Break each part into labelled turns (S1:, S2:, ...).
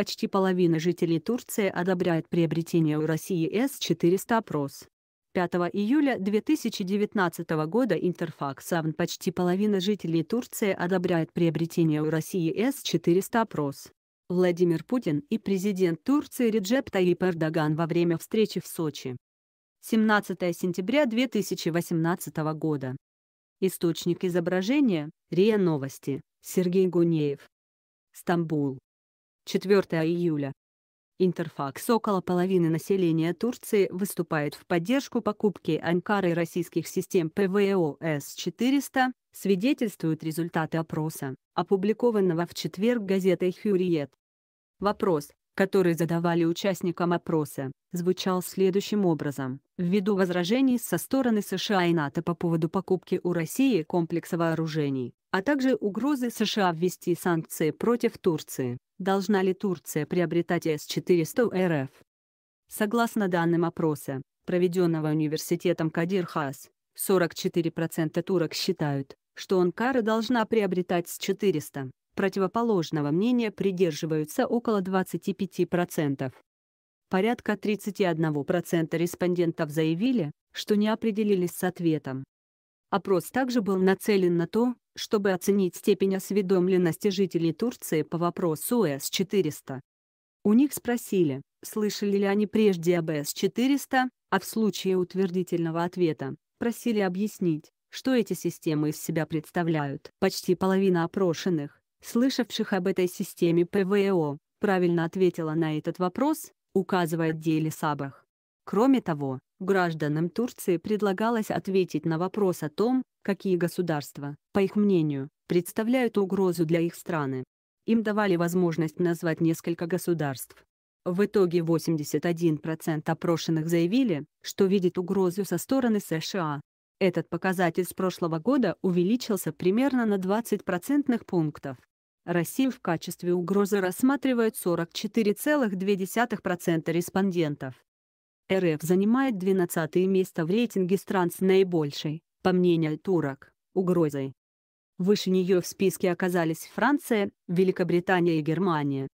S1: Почти половина жителей Турции одобряет приобретение у России С-400 опрос. 5 июля 2019 года Интерфакс почти половина жителей Турции одобряет приобретение у России С-400 опрос. Владимир Путин и президент Турции Реджеп Таип Эрдоган во время встречи в Сочи. 17 сентября 2018 года. Источник изображения – РИА Новости, Сергей Гунеев. Стамбул. 4 июля. Интерфакс около половины населения Турции выступает в поддержку покупки Анкары российских систем ПВО С-400, свидетельствуют результаты опроса, опубликованного в четверг газетой «Хюриет». Вопрос, который задавали участникам опроса, звучал следующим образом. Ввиду возражений со стороны США и НАТО по поводу покупки у России комплекса вооружений, а также угрозы США ввести санкции против Турции. Должна ли Турция приобретать С-400 РФ? Согласно данным опроса, проведенного университетом Кадир Хас, 44% турок считают, что Анкара должна приобретать С-400. Противоположного мнения придерживаются около 25%. Порядка 31% респондентов заявили, что не определились с ответом. Опрос также был нацелен на то, чтобы оценить степень осведомленности жителей Турции по вопросу С-400. У них спросили, слышали ли они прежде об С-400, а в случае утвердительного ответа, просили объяснить, что эти системы из себя представляют. Почти половина опрошенных, слышавших об этой системе ПВО, правильно ответила на этот вопрос, указывая Дейли Сабах. Кроме того, Гражданам Турции предлагалось ответить на вопрос о том, какие государства, по их мнению, представляют угрозу для их страны. Им давали возможность назвать несколько государств. В итоге 81% опрошенных заявили, что видит угрозу со стороны США. Этот показатель с прошлого года увеличился примерно на 20% пунктов. Россию в качестве угрозы рассматривают 44,2% респондентов. РФ занимает 12 место в рейтинге стран с наибольшей, по мнению турок, угрозой. Выше нее в списке оказались Франция, Великобритания и Германия.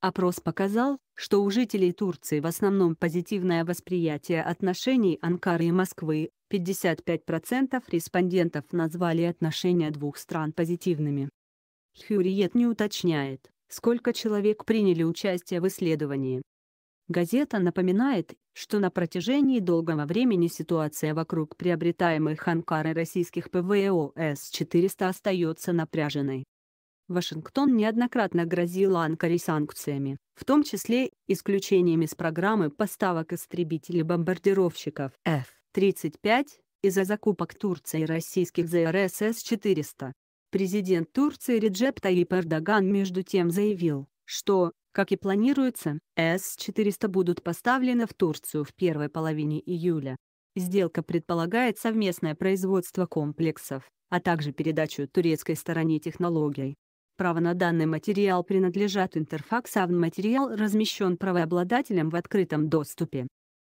S1: Опрос показал, что у жителей Турции в основном позитивное восприятие отношений Анкары и Москвы, 55% респондентов назвали отношения двух стран позитивными. Хюриет не уточняет, сколько человек приняли участие в исследовании. Газета напоминает, что на протяжении долгого времени ситуация вокруг приобретаемых Анкары российских ПВО С-400 остается напряженной. Вашингтон неоднократно грозил Анкаре санкциями, в том числе исключениями с программы поставок истребителей-бомбардировщиков F-35 из-за закупок Турции российских ЗРС С-400. Президент Турции Реджеп Таип Эрдоган между тем заявил, что, как и планируется, С-400 будут поставлены в Турцию в первой половине июля. Сделка предполагает совместное производство комплексов, а также передачу турецкой стороне технологий. Право на данный материал принадлежат Интерфакс, а материал размещен правообладателем в открытом доступе.